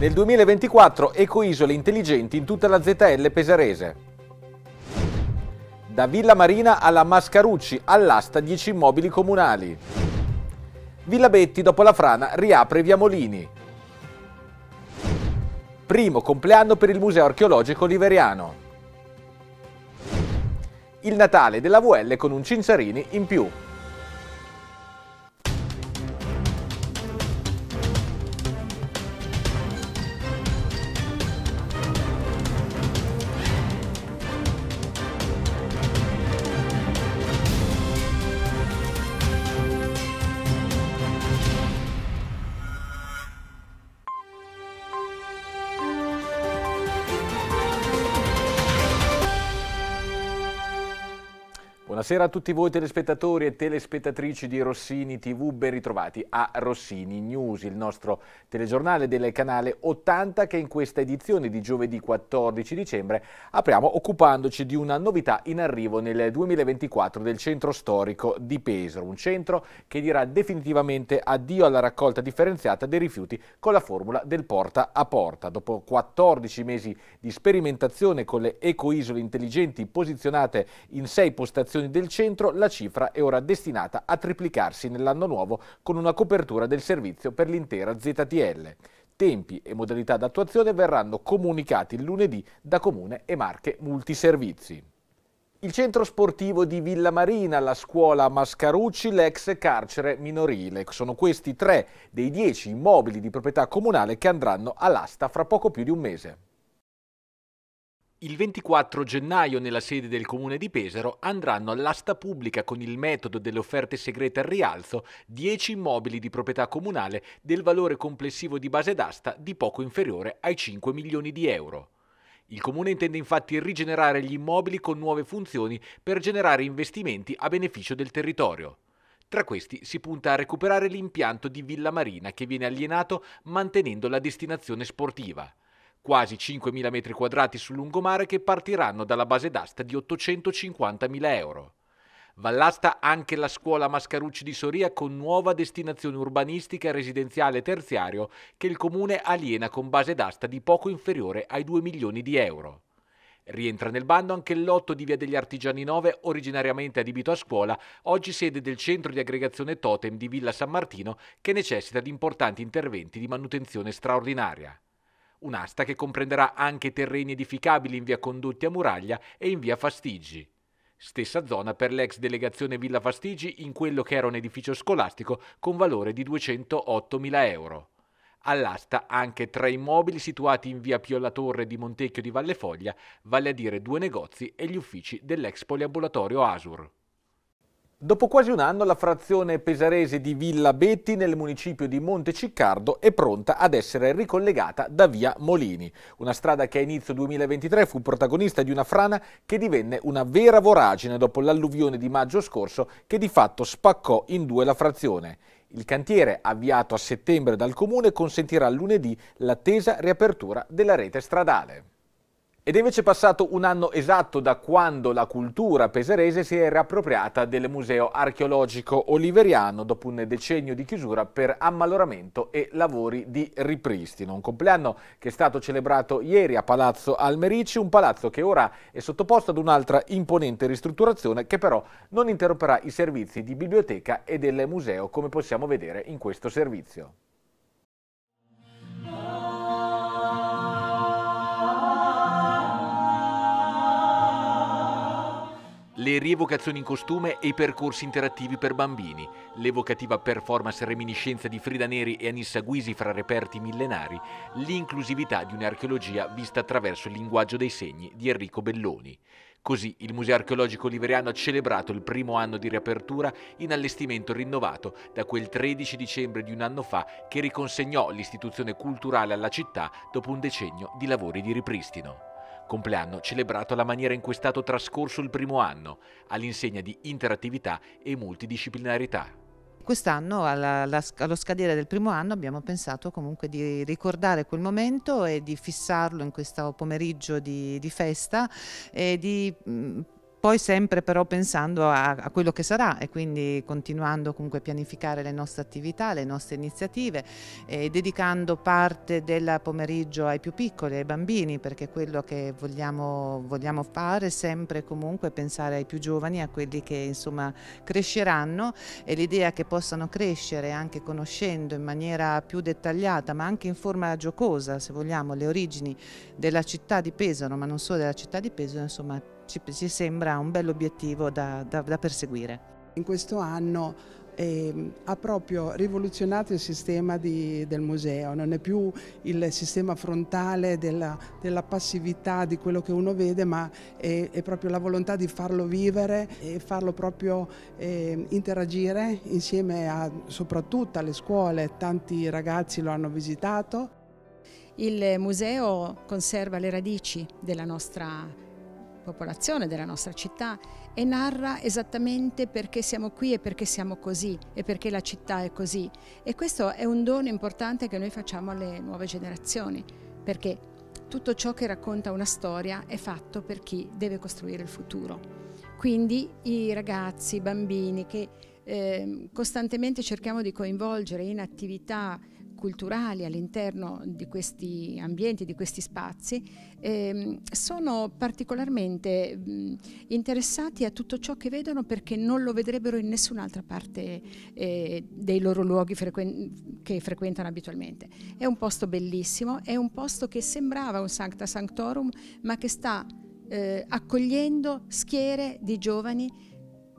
Nel 2024 ecoisole intelligenti in tutta la ZL pesarese. Da Villa Marina alla Mascarucci, all'asta 10 immobili comunali. Villa Betti dopo la frana riapre via Molini. Primo compleanno per il Museo Archeologico liveriano. Il Natale della VL con un Cinzarini in più. Buonasera a tutti voi telespettatori e telespettatrici di Rossini TV, ben ritrovati a Rossini News, il nostro telegiornale del canale 80 che in questa edizione di giovedì 14 dicembre apriamo occupandoci di una novità in arrivo nel 2024 del centro storico di Pesaro, un centro che dirà definitivamente addio alla raccolta differenziata dei rifiuti con la formula del porta a porta. Dopo 14 mesi di sperimentazione con le ecoisole intelligenti posizionate in 6 postazioni abitazioni del centro, la cifra è ora destinata a triplicarsi nell'anno nuovo con una copertura del servizio per l'intera ZTL. Tempi e modalità d'attuazione verranno comunicati lunedì da Comune e Marche Multiservizi. Il centro sportivo di Villa Marina, la scuola Mascarucci, l'ex carcere minorile. Sono questi tre dei dieci immobili di proprietà comunale che andranno all'asta fra poco più di un mese. Il 24 gennaio nella sede del comune di Pesaro andranno all'asta pubblica con il metodo delle offerte segrete al rialzo 10 immobili di proprietà comunale del valore complessivo di base d'asta di poco inferiore ai 5 milioni di euro. Il comune intende infatti rigenerare gli immobili con nuove funzioni per generare investimenti a beneficio del territorio. Tra questi si punta a recuperare l'impianto di Villa Marina che viene alienato mantenendo la destinazione sportiva quasi 5.000 metri quadrati sul lungomare che partiranno dalla base d'asta di 850.000 euro. Vallasta anche la scuola Mascarucci di Soria con nuova destinazione urbanistica residenziale e terziario che il comune aliena con base d'asta di poco inferiore ai 2 milioni di euro. Rientra nel bando anche il lotto di Via degli Artigiani 9, originariamente adibito a scuola, oggi sede del centro di aggregazione Totem di Villa San Martino, che necessita di importanti interventi di manutenzione straordinaria. Un'asta che comprenderà anche terreni edificabili in via Condotti a Muraglia e in via Fastigi. Stessa zona per l'ex delegazione Villa Fastigi in quello che era un edificio scolastico con valore di 208.000 euro. All'asta anche tre immobili situati in via Pio La Torre di Montecchio di Vallefoglia, vale a dire due negozi e gli uffici dell'ex poliambulatorio Asur. Dopo quasi un anno la frazione pesarese di Villa Betti nel municipio di Monteciccardo è pronta ad essere ricollegata da via Molini, una strada che a inizio 2023 fu protagonista di una frana che divenne una vera voragine dopo l'alluvione di maggio scorso che di fatto spaccò in due la frazione. Il cantiere, avviato a settembre dal comune, consentirà lunedì l'attesa riapertura della rete stradale. Ed è invece passato un anno esatto da quando la cultura peserese si era appropriata del Museo archeologico oliveriano dopo un decennio di chiusura per ammaloramento e lavori di ripristino. Un compleanno che è stato celebrato ieri a Palazzo Almerici, un palazzo che ora è sottoposto ad un'altra imponente ristrutturazione che però non interromperà i servizi di biblioteca e del museo come possiamo vedere in questo servizio. le rievocazioni in costume e i percorsi interattivi per bambini, l'evocativa performance reminiscenza di Frida Neri e Anissa Guisi fra reperti millenari, l'inclusività di un'archeologia vista attraverso il linguaggio dei segni di Enrico Belloni. Così il Museo archeologico liveriano ha celebrato il primo anno di riapertura in allestimento rinnovato da quel 13 dicembre di un anno fa che riconsegnò l'istituzione culturale alla città dopo un decennio di lavori di ripristino compleanno celebrato alla maniera in cui è stato trascorso il primo anno, all'insegna di interattività e multidisciplinarità. Quest'anno, allo scadere del primo anno, abbiamo pensato comunque di ricordare quel momento e di fissarlo in questo pomeriggio di, di festa e di mm, poi sempre però pensando a, a, quello che sarà e quindi continuando comunque a pianificare le nostre attività, le nostre iniziative, eh, dedicando parte del pomeriggio ai più piccoli, ai bambini, perché quello che vogliamo, vogliamo fare è sempre comunque pensare ai più giovani, a quelli che insomma cresceranno e l'idea che possano crescere anche conoscendo in maniera più dettagliata, ma anche in forma giocosa, se vogliamo, le origini della città di Pesaro, ma non solo della città di Pesaro, insomma ci, ci sembra un bell'obiettivo da, da, da perseguire. In questo anno eh, ha proprio rivoluzionato il sistema di, del museo, non è più il sistema frontale della, della passività di quello che uno vede, ma è, è, proprio la volontà di farlo vivere e farlo proprio eh, interagire insieme a, soprattutto alle scuole, tanti ragazzi lo hanno visitato. Il museo conserva le radici della nostra popolazione della nostra città e narra esattamente perché siamo qui e perché siamo così e perché la città è così. E questo è un dono importante che noi facciamo alle nuove generazioni, perché tutto ciò che racconta una storia è fatto per chi deve costruire il futuro. Quindi i ragazzi, i bambini che eh, costantemente cerchiamo di coinvolgere in attività culturali all'interno di questi ambienti, di questi spazi, ehm, sono particolarmente mh, interessati a tutto ciò che vedono perché non lo vedrebbero in nessun'altra parte eh, dei loro luoghi frequen che frequentano abitualmente. È un posto bellissimo, è un posto che sembrava un Sancta Sanctorum, ma che sta eh, accogliendo schiere di giovani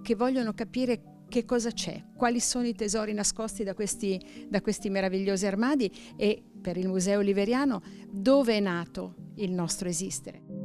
che vogliono capire che cosa c'è, quali sono i tesori nascosti da questi, da questi meravigliosi armadi e per il Museo Oliveriano dove è nato il nostro esistere.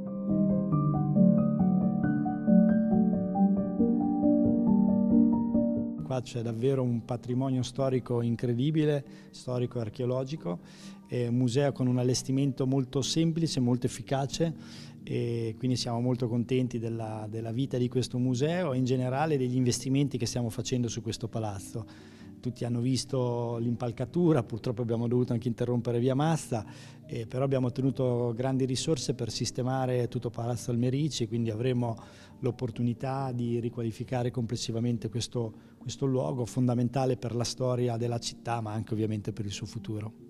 qua c'è davvero un patrimonio storico incredibile, storico e archeologico, è un museo con un allestimento molto semplice, molto efficace e quindi siamo molto contenti della, della vita di questo museo e in generale degli investimenti che stiamo facendo su questo palazzo tutti hanno visto l'impalcatura, purtroppo abbiamo dovuto anche interrompere via Mazza, eh, però abbiamo ottenuto grandi risorse per sistemare tutto Palazzo Almerici, quindi avremo l'opportunità di riqualificare complessivamente questo, questo luogo fondamentale per la storia della città ma anche ovviamente per il suo futuro.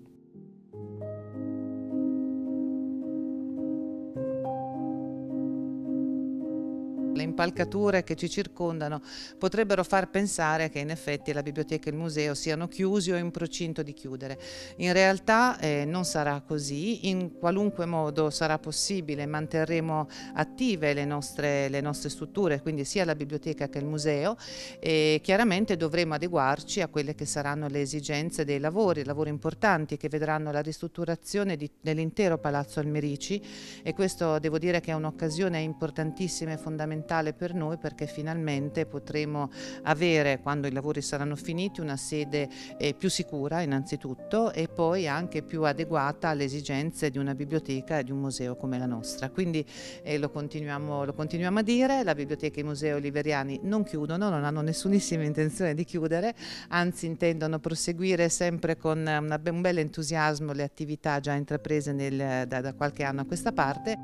impalcature che ci circondano potrebbero far pensare che in effetti la biblioteca e il museo siano chiusi o in procinto di chiudere. In realtà eh, non sarà così, in qualunque modo sarà possibile manterremo attive le nostre, le nostre strutture, quindi sia la biblioteca che il museo e chiaramente dovremo adeguarci a quelle che saranno le esigenze dei lavori, lavori importanti che vedranno la ristrutturazione dell'intero Palazzo Almerici e questo devo dire che è un'occasione importantissima e fondamentale fondamentale per noi perché finalmente potremo avere, quando i lavori saranno finiti, una sede eh, più sicura innanzitutto e poi anche più adeguata alle esigenze di una biblioteca e di un museo come la nostra. Quindi eh, lo, continuiamo, lo, continuiamo, a dire, la biblioteca e i musei oliveriani non chiudono, non hanno nessunissima intenzione di chiudere, anzi intendono proseguire sempre con una, eh, un bel entusiasmo le attività già intraprese nel, da, da qualche anno a questa parte.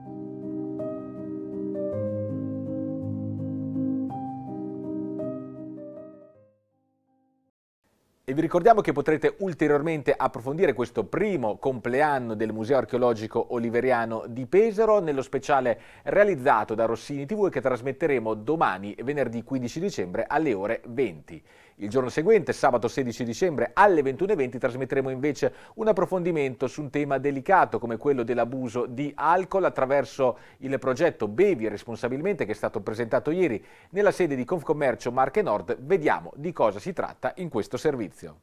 E vi ricordiamo che potrete ulteriormente approfondire questo primo compleanno del Museo Archeologico Oliveriano di Pesaro nello speciale realizzato da Rossini TV che trasmetteremo domani, venerdì 15 dicembre, alle ore 20. Il giorno seguente, sabato 16 dicembre alle 21.20, trasmetteremo invece un approfondimento su un tema delicato come quello dell'abuso di alcol attraverso il progetto Bevi responsabilmente che è stato presentato ieri nella sede di Confcommercio Marche Nord. Vediamo di cosa si tratta in questo servizio.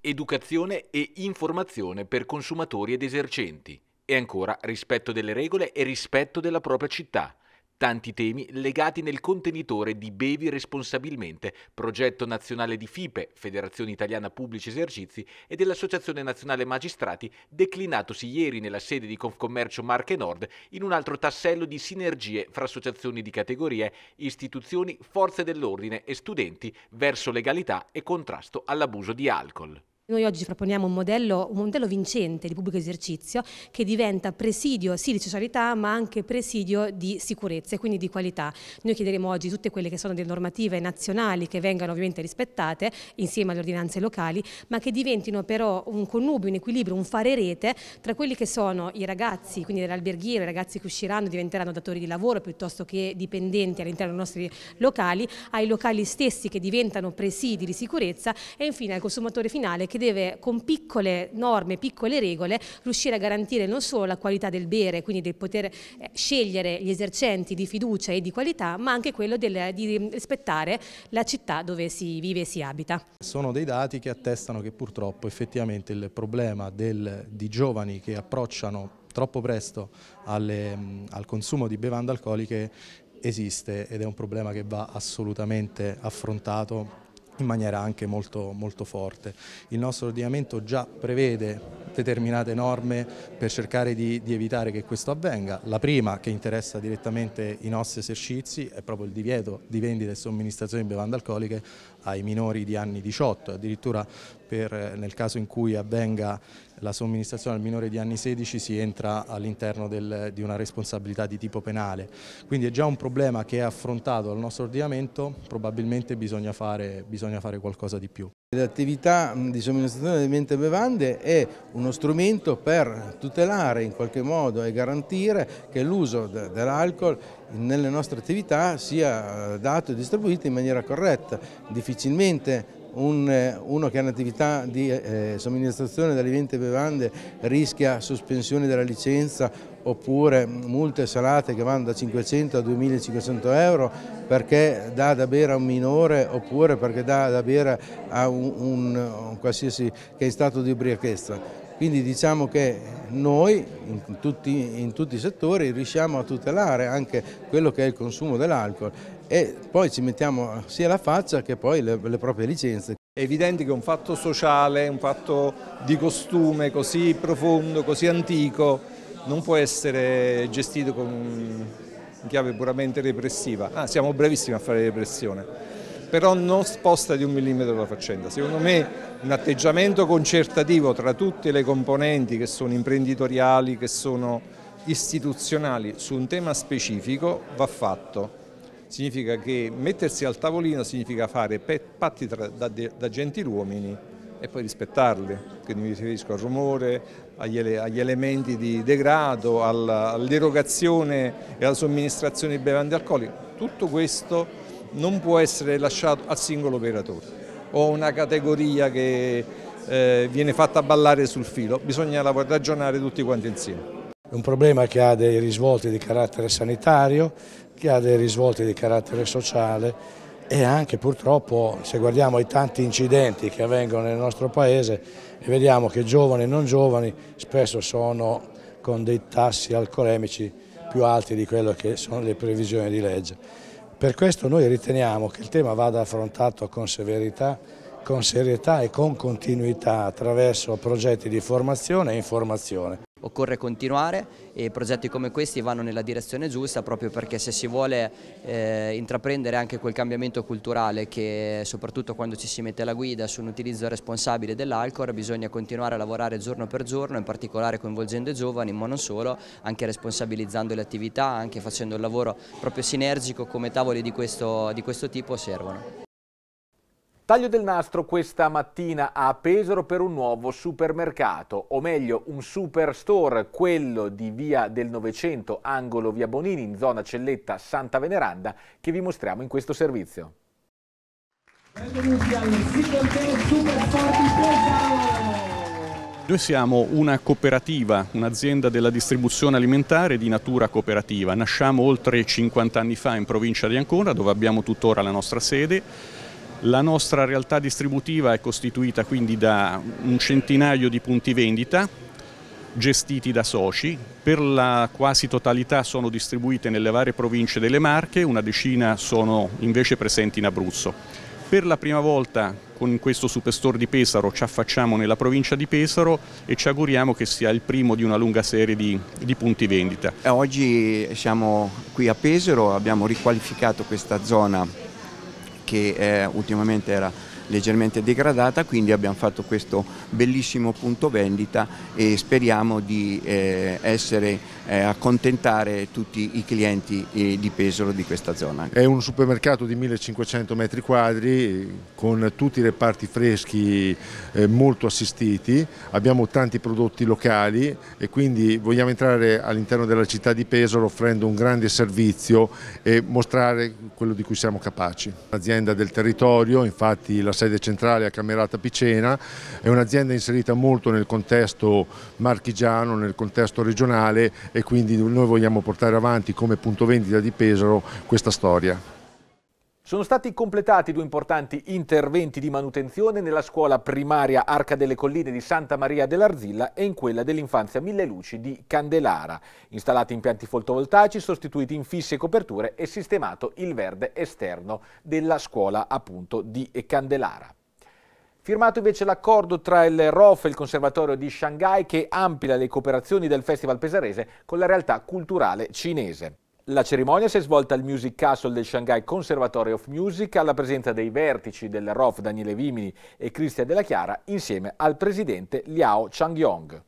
Educazione e informazione per consumatori ed esercenti e ancora rispetto delle regole e rispetto della propria città. Tanti temi legati nel contenitore di Bevi Responsabilmente, progetto nazionale di FIPE, Federazione Italiana Pubblici Esercizi, e dell'Associazione Nazionale Magistrati, declinatosi ieri nella sede di Confcommercio Marche Nord in un altro tassello di sinergie fra associazioni di categorie, istituzioni, forze dell'ordine e studenti verso legalità e contrasto all'abuso di alcol. Noi oggi proponiamo un modello, un modello vincente di pubblico esercizio che diventa presidio sì di socialità ma anche presidio di sicurezza e quindi di qualità. Noi chiederemo oggi tutte quelle che sono delle normative nazionali che vengano ovviamente rispettate insieme alle ordinanze locali ma che diventino però un connubio, un equilibrio, un fare rete tra quelli che sono i ragazzi, quindi dell'alberghiero, i ragazzi che usciranno diventeranno datori di lavoro piuttosto che dipendenti all'interno dei nostri locali, ai locali stessi che diventano presidi di sicurezza e infine al consumatore finale che che deve con piccole norme, piccole regole, riuscire a garantire non solo la qualità del bere, quindi del poter eh, scegliere gli esercenti di fiducia e di qualità, ma anche quello del, di rispettare la città dove si vive e si abita. Sono dei dati che attestano che purtroppo effettivamente il problema del, di giovani che approcciano troppo presto alle, al consumo di bevande alcoliche esiste ed è un problema che va assolutamente affrontato in maniera anche molto, molto, forte. Il nostro ordinamento già prevede determinate norme per cercare di, di, evitare che questo avvenga. La prima che interessa direttamente i nostri esercizi è proprio il divieto di vendita e somministrazione di bevande alcoliche ai minori di anni 18, addirittura per, nel caso in cui avvenga la somministrazione al minore di anni 16 si entra all'interno di una responsabilità di tipo penale. Quindi è già un problema che è affrontato dal nostro ordinamento, probabilmente bisogna fare, bisogna fare qualcosa di più. L'attività di somministrazione di alimenti e bevande è uno strumento per tutelare in qualche modo e garantire che l'uso dell'alcol nelle nostre attività sia eh, dato e distribuito in maniera corretta. Difficilmente un, eh, uno che ha un'attività di eh, eh somministrazione di alimenti e bevande rischia sospensione della licenza oppure multe salate che vanno da 500 a 2500 euro perché dà da bere a un minore oppure perché dà da bere a un, un, un qualsiasi che è in stato di ubriachezza. Quindi diciamo che noi in tutti, in tutti, i settori riusciamo a tutelare anche quello che è il consumo dell'alcol e poi ci mettiamo sia la faccia che poi le, le proprie licenze. È evidente che un fatto sociale, un fatto di costume così profondo, così antico, non può essere gestito con chiave puramente repressiva. Ah, siamo bravissimi a fare repressione, però non sposta di un millimetro la faccenda. Secondo me un atteggiamento concertativo tra tutte le componenti che sono imprenditoriali, che sono istituzionali su un tema specifico va fatto significa che mettersi al tavolino significa fare patti tra, da, da gentiluomini e poi rispettarli, quindi mi riferisco al rumore, agli, agli elementi di degrado, all'erogazione all e alla somministrazione di bevande alcoliche. Tutto questo non può essere lasciato al singolo operatore o una categoria che eh, viene fatta ballare sul filo, bisogna ragionare tutti quanti insieme. È un problema che ha dei risvolti di carattere sanitario, che ha dei risvolti di carattere sociale e anche purtroppo se guardiamo i tanti incidenti che avvengono nel nostro paese vediamo che giovani e non giovani spesso sono con dei tassi alcolemici più alti di quello che sono le previsioni di legge. Per questo noi riteniamo che il tema vada affrontato con severità, con serietà e con continuità attraverso progetti di formazione e informazione. Occorre continuare e progetti come questi vanno nella direzione giusta proprio perché se si vuole eh, intraprendere anche quel cambiamento culturale che soprattutto quando ci si mette la guida su un utilizzo responsabile dell'alcol bisogna continuare a lavorare giorno per giorno in particolare coinvolgendo i giovani ma non solo anche responsabilizzando le attività anche facendo il lavoro proprio sinergico come tavoli di questo, di questo tipo servono. Taglio del nastro questa mattina a Pesaro per un nuovo supermercato, o meglio un superstore, quello di Via del Novecento, angolo Via Bonini, in zona Celletta Santa Veneranda, che vi mostriamo in questo servizio. Benvenuti al Superstore Noi siamo una cooperativa, un'azienda della distribuzione alimentare di natura cooperativa. Nasciamo oltre 50 anni fa in provincia di Ancona, dove abbiamo tuttora la nostra sede la nostra realtà distributiva è costituita quindi da un centinaio di punti vendita gestiti da soci, per la quasi totalità sono distribuite nelle varie province delle Marche, una decina sono invece presenti in Abruzzo. Per la prima volta con questo Superstore di Pesaro ci affacciamo nella provincia di Pesaro e ci auguriamo che sia il primo di una lunga serie di, di punti vendita. Oggi siamo qui a Pesaro, abbiamo riqualificato questa zona che eh, ultimamente era leggermente degradata, quindi abbiamo fatto questo bellissimo punto vendita e speriamo di eh, essere, eh, accontentare tutti i clienti eh, di Pesaro di questa zona. È un supermercato di 1500 metri quadri con tutti i reparti freschi eh, molto assistiti, abbiamo tanti prodotti locali e quindi vogliamo entrare all'interno della città di Pesaro offrendo un grande servizio e mostrare quello di cui siamo capaci. L'azienda del territorio, infatti la sede centrale a Camerata Picena, è un'azienda inserita molto nel contesto marchigiano, nel contesto regionale e quindi noi vogliamo portare avanti come punto vendita di Pesaro questa storia. Sono stati completati due importanti interventi di manutenzione nella scuola primaria Arca delle Colline di Santa Maria dell'Arzilla e in quella dell'infanzia Mille Luci di Candelara. Installati impianti fotovoltaici, sostituiti in fisse coperture e sistemato il verde esterno della scuola appunto di Candelara. Firmato invece l'accordo tra il ROF e il Conservatorio di Shanghai che amplia le cooperazioni del Festival Pesarese con la realtà culturale cinese. La cerimonia si è svolta al Music Castle del Shanghai Conservatory of Music alla presenza dei vertici del ROF Daniele Vimini e Cristian Della Chiara insieme al presidente Liao Changyong.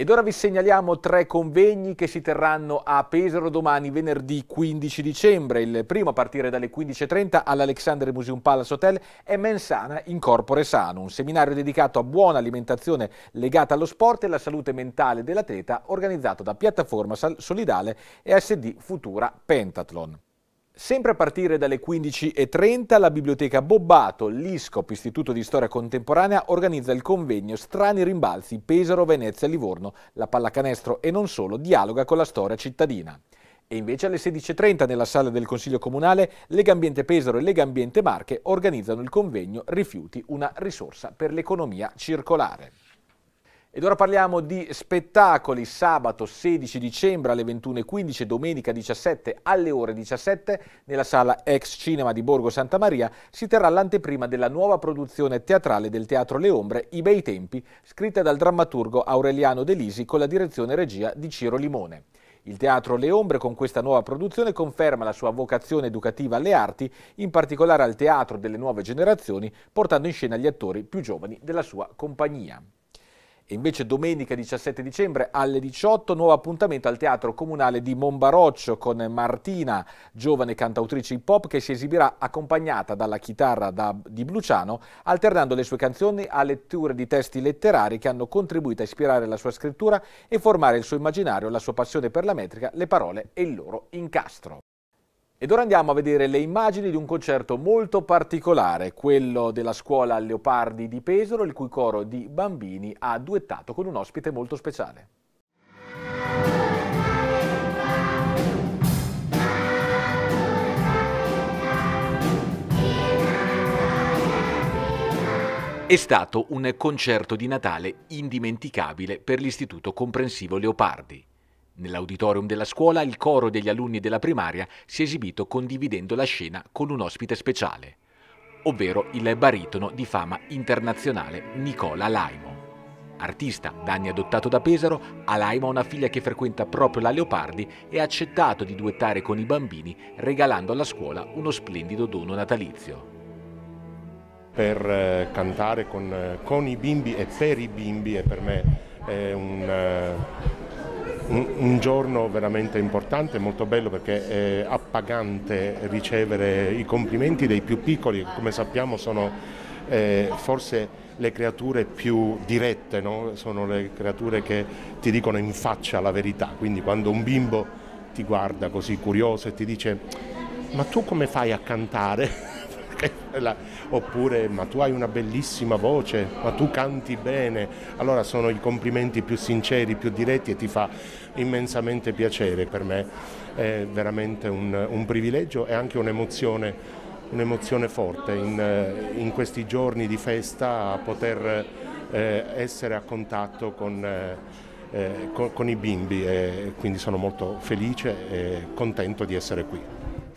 Ed ora vi segnaliamo tre convegni che si terranno a Pesaro domani venerdì 15 dicembre. Il primo a partire dalle 15.30 all'Alexander Museum Palace Hotel è Mensana in Corpore Sano, un seminario dedicato a buona alimentazione legata allo sport e alla salute mentale dell'atleta organizzato da Piattaforma Solidale e SD Futura Pentathlon. Sempre a partire dalle 15.30 la biblioteca Bobbato, l'ISCOP, Istituto di Storia Contemporanea, organizza il convegno Strani rimbalzi Pesaro, Venezia, Livorno, la pallacanestro e non solo, dialoga con la storia cittadina. E invece alle 16.30 nella sala del Consiglio Comunale Legambiente Pesaro e Legambiente Marche organizzano il convegno Rifiuti, una risorsa per l'economia circolare. Ed ora parliamo di spettacoli. Sabato 16 dicembre alle 21.15 domenica 17 alle ore 17 nella sala Ex Cinema di Borgo Santa Maria si terrà l'anteprima della nuova produzione teatrale del Teatro Le Ombre, I Bei Tempi, scritta dal drammaturgo Aureliano De Lisi con la direzione regia di Ciro Limone. Il Teatro Le Ombre con questa nuova produzione conferma la sua vocazione educativa alle arti, in particolare al teatro delle nuove generazioni, portando in scena gli attori più giovani della sua compagnia. E invece domenica 17 dicembre alle 18 nuovo appuntamento al Teatro Comunale di Monbaroccio con Martina, giovane cantautrice hip hop che si esibirà accompagnata dalla chitarra da, di Bluciano, alternando le sue canzoni a letture di testi letterari che hanno contribuito a ispirare la sua scrittura e formare il suo immaginario, la sua passione per la metrica, le parole e il loro incastro. Ed ora andiamo a vedere le immagini di un concerto molto particolare, quello della scuola Leopardi di Pesaro, il cui coro di bambini ha duettato con un ospite molto speciale. È stato un concerto di Natale indimenticabile per l'Istituto Comprensivo Leopardi. Nell'auditorium della scuola il coro degli alunni della primaria si è esibito condividendo la scena con un ospite speciale, ovvero il baritono di fama internazionale Nicola Laimo. Artista da anni adottato da Pesaro, Alaimo ha una figlia che frequenta proprio la Leopardi e ha accettato di duettare con i bambini regalando alla scuola uno splendido dono natalizio per eh, cantare con, eh, con, i bimbi e per i bimbi è per me è eh, un, un, un, giorno veramente importante, molto bello perché è appagante ricevere i complimenti dei più piccoli, che come sappiamo sono eh, forse le creature più dirette, no? sono le creature che ti dicono in faccia la verità, quindi quando un bimbo ti guarda così curioso e ti dice ma tu come fai a cantare? oppure ma tu hai una bellissima voce, ma tu canti bene, allora sono i complimenti più sinceri, più diretti e ti fa immensamente piacere per me, è veramente un, un privilegio e anche un'emozione, un'emozione forte in, in, questi giorni di festa a poter eh, essere a contatto con... Eh, eh, con, con, i bimbi e quindi sono molto felice e contento di essere qui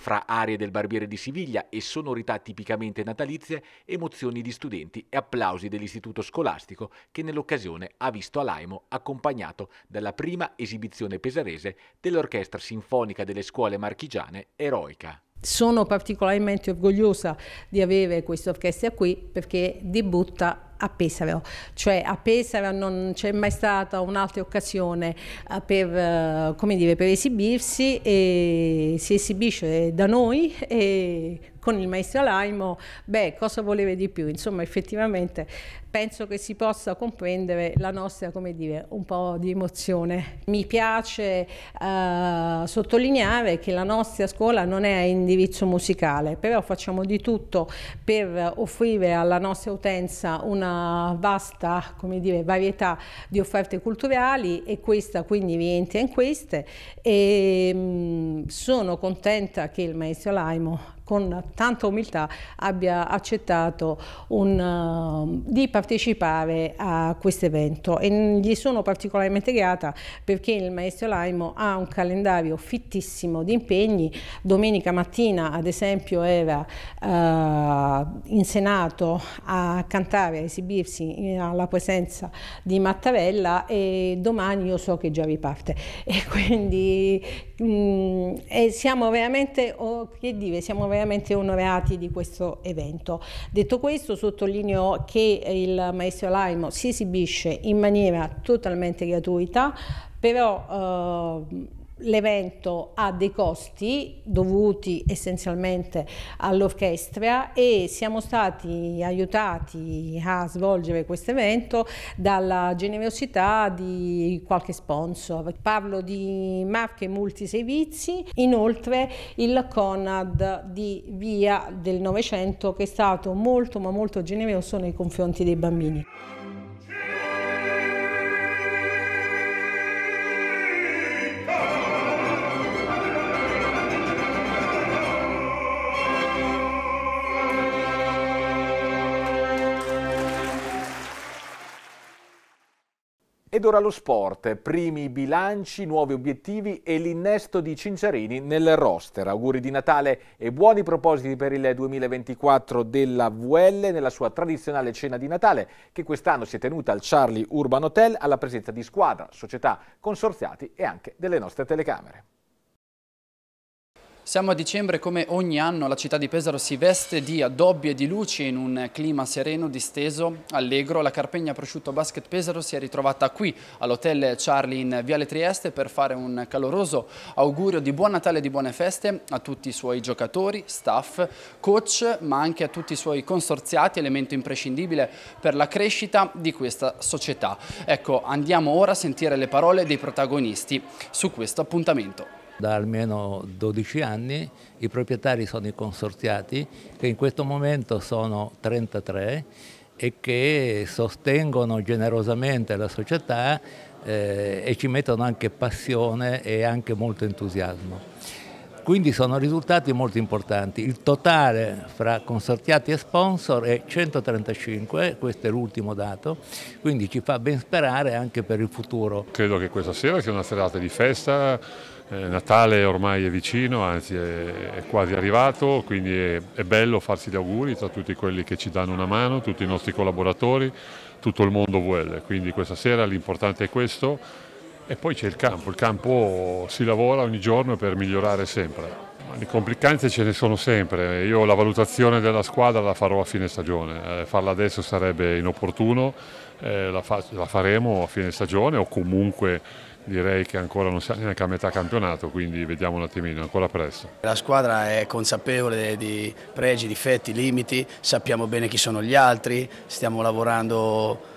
fra arie del barbiere di Siviglia e sonorità tipicamente natalizie, emozioni di studenti e applausi dell'istituto scolastico che nell'occasione ha visto Alaimo accompagnato dalla prima esibizione pesarese dell'Orchestra Sinfonica delle Scuole Marchigiane Eroica. Sono particolarmente orgogliosa di avere questa orchestra qui perché debutta a Pesaro, cioè a Pesaro non c'è mai stata un'altra occasione eh, per, eh, dire, per esibirsi e si esibisce da noi e con il maestro Laimo, beh, cosa voleva di più? Insomma, effettivamente penso che si possa comprendere la nostra, come dire, un po' di emozione. Mi piace eh, sottolineare che la nostra scuola non è a indirizzo musicale, però facciamo di tutto per offrire alla nostra utenza una vasta, come dire, varietà di offerte culturali e questa quindi rientra in queste e mh, mm, sono contenta che il maestro Laimo con tanta umiltà abbia accettato un, uh, di partecipare partecipare a questo evento e gli sono particolarmente grata perché il maestro Laimo ha un calendario fittissimo di impegni. Domenica mattina ad esempio era eh, in Senato a cantare, a esibirsi alla presenza di Mattarella e domani io so che già riparte e quindi Mm, e siamo veramente, oh, che dire, siamo veramente onorati di questo evento. Detto questo, sottolineo che il maestro Laimo si esibisce in maniera totalmente gratuita, però eh, l'evento ha dei costi dovuti essenzialmente all'orchestra e siamo stati aiutati a svolgere questo evento dalla generosità di qualche sponsor. Parlo di marche multiservizi, inoltre il Conad di Via del Novecento che è stato molto ma molto generoso nei confronti dei bambini. Ed ora lo sport, primi bilanci, nuovi obiettivi e l'innesto di Cincerini nel roster. Auguri di Natale e buoni propositi per il 2024 della VL nella sua tradizionale cena di Natale che quest'anno si è tenuta al Charlie Urban Hotel alla presenza di squadra, società, consorziati e anche delle nostre telecamere. Siamo a dicembre, come ogni anno la città di Pesaro si veste di addobbi e di luci in un clima sereno, disteso, allegro. La Carpegna Prosciutto Basket Pesaro si è ritrovata qui all'hotel Charlie in Viale Trieste per fare un caloroso augurio di buon Natale e di buone feste a tutti i suoi giocatori, staff, coach, ma anche a tutti i suoi consorziati, elemento imprescindibile per la crescita di questa società. Ecco, andiamo ora a sentire le parole dei protagonisti su questo appuntamento. Da almeno 12 anni i proprietari sono i consorziati che in questo momento sono 33 e che sostengono generosamente la società eh, e ci mettono anche passione e anche molto entusiasmo. Quindi sono risultati molto importanti. Il totale fra consortiati e sponsor è 135, questo è l'ultimo dato, quindi ci fa ben sperare anche per il futuro. Credo che questa sera sia una serata di festa eh, Natale ormai è vicino, anzi è, quasi arrivato, quindi è, è bello farsi gli auguri tra tutti quelli che ci danno una mano, tutti i nostri collaboratori, tutto il mondo VL. Quindi questa sera l'importante è questo e poi c'è il campo, il campo si lavora ogni giorno per migliorare sempre. Le complicanze ce ne sono sempre, io la valutazione della squadra la farò a fine stagione, eh, farla adesso sarebbe inopportuno, eh, la faremo a fine stagione o comunque direi che ancora non siamo neanche a metà campionato, quindi vediamo un attimino, ancora presto. La squadra è consapevole di pregi, difetti, limiti, sappiamo bene chi sono gli altri, stiamo lavorando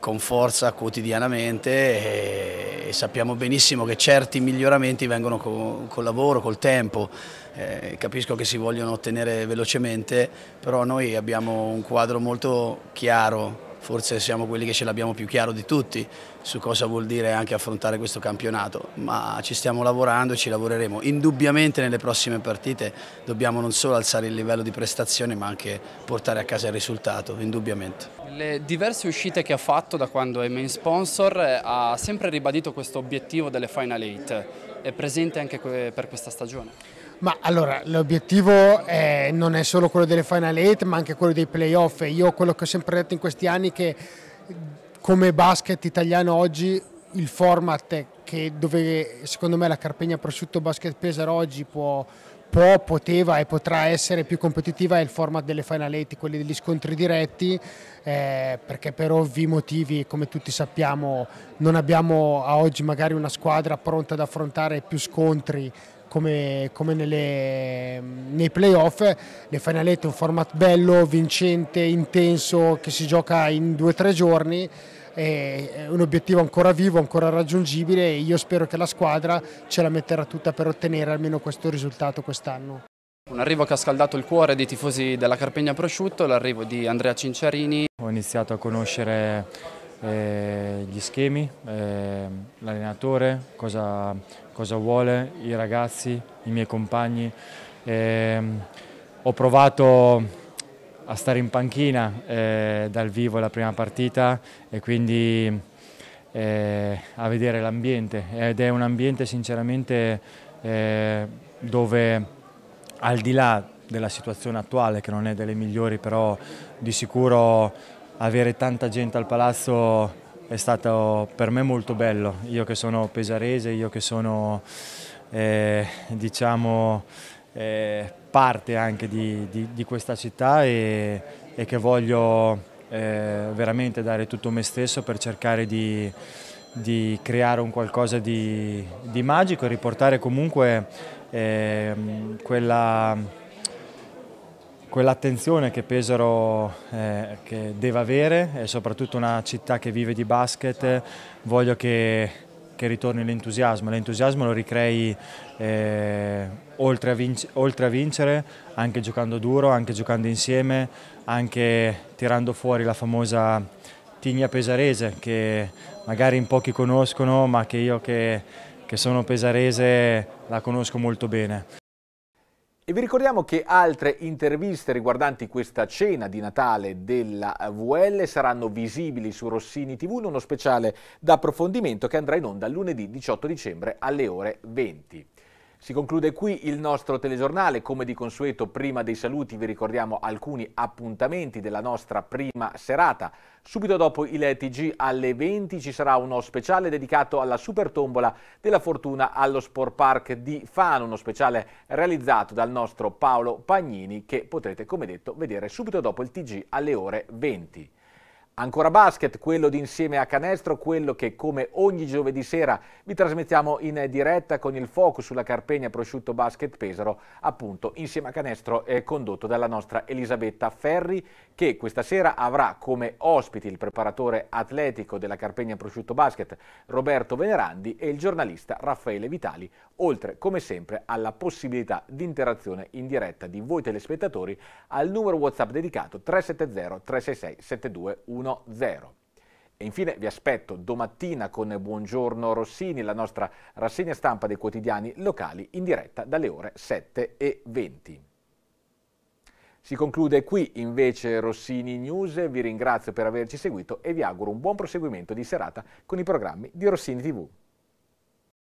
con forza quotidianamente e, sappiamo benissimo che certi miglioramenti vengono col lavoro, col tempo. Eh, capisco che si vogliono ottenere velocemente, però noi abbiamo un quadro molto chiaro forse siamo quelli che ce l'abbiamo più chiaro di tutti su cosa vuol dire anche affrontare questo campionato, ma ci stiamo lavorando e ci lavoreremo. Indubbiamente nelle prossime partite dobbiamo non solo alzare il livello di prestazione ma anche portare a casa il risultato, indubbiamente. Le diverse uscite che ha fatto da quando è main sponsor eh, ha sempre ribadito questo obiettivo delle Final Eight, è presente anche per questa stagione? Ma allora, l'obiettivo eh, non è solo quello delle Final 8, ma anche quello dei playoff. Io quello che ho sempre detto in questi anni è che come basket italiano oggi il format che dove secondo me la Carpegna Prosciutto Basket Pesaro oggi può, può, poteva e potrà essere più competitiva è il format delle Final 8, quelli degli scontri diretti, eh, perché per ovvi motivi, come tutti sappiamo, non abbiamo a oggi magari una squadra pronta ad affrontare più scontri come, come nelle, nei playoff, le finalette è un format bello, vincente, intenso, che si gioca in due o tre giorni, è un obiettivo ancora vivo, ancora raggiungibile e io spero che la squadra ce la metterà tutta per ottenere almeno questo risultato quest'anno. Un arrivo che ha scaldato il cuore dei tifosi della Carpegna Prosciutto, l'arrivo di Andrea Cinciarini. Ho iniziato a conoscere eh, gli schemi, eh, l'allenatore, cosa, cosa vuole, i ragazzi, i miei compagni. Eh, ho provato a stare in panchina eh, dal vivo la prima partita e quindi eh, a vedere l'ambiente ed è un ambiente sinceramente eh, dove al di là della situazione attuale che non è delle migliori però di sicuro avere tanta gente al palazzo è stato per me molto bello, io che sono pesarese, io che sono eh, diciamo, eh, parte anche di, di, di, questa città e, e che voglio eh, veramente dare tutto me stesso per cercare di, di creare un qualcosa di, magico e riportare comunque ehm, quella quell'attenzione che Pesaro eh, che deve avere e soprattutto una città che vive di basket, voglio che, che ritorni l'entusiasmo, l'entusiasmo lo ricrei eh, oltre, a oltre, a vincere, anche giocando duro, anche giocando insieme, anche tirando fuori la famosa tigna pesarese che magari in pochi conoscono ma che io che, che sono pesarese la conosco molto bene. E vi ricordiamo che altre interviste riguardanti questa cena di Natale della VL saranno visibili su Rossini TV in uno speciale d'approfondimento che andrà in onda lunedì 18 dicembre alle ore 20. Si conclude qui il nostro telegiornale, come di consueto prima dei saluti vi ricordiamo alcuni appuntamenti della nostra prima serata. Subito dopo il TG alle 20 ci sarà uno speciale dedicato alla super tombola della fortuna allo Sport Park di Fano, uno speciale realizzato dal nostro Paolo Pagnini che potrete come detto vedere subito dopo il TG alle ore 20. Ancora basket, quello di insieme a canestro, quello che come ogni giovedì sera vi trasmettiamo in diretta con il focus sulla Carpegna Prosciutto Basket Pesaro, appunto insieme a canestro è eh, condotto dalla nostra Elisabetta Ferri che questa sera avrà come ospiti il preparatore atletico della Carpegna Prosciutto Basket Roberto Venerandi e il giornalista Raffaele Vitali, oltre come sempre alla possibilità di interazione in diretta di voi telespettatori al numero WhatsApp dedicato 370 366 721 1-0. E infine vi aspetto domattina con Buongiorno Rossini, la nostra rassegna stampa dei quotidiani locali in diretta dalle ore 7.20. Si conclude qui invece Rossini News, vi ringrazio per averci seguito e vi auguro un buon proseguimento di serata con i programmi di Rossini TV.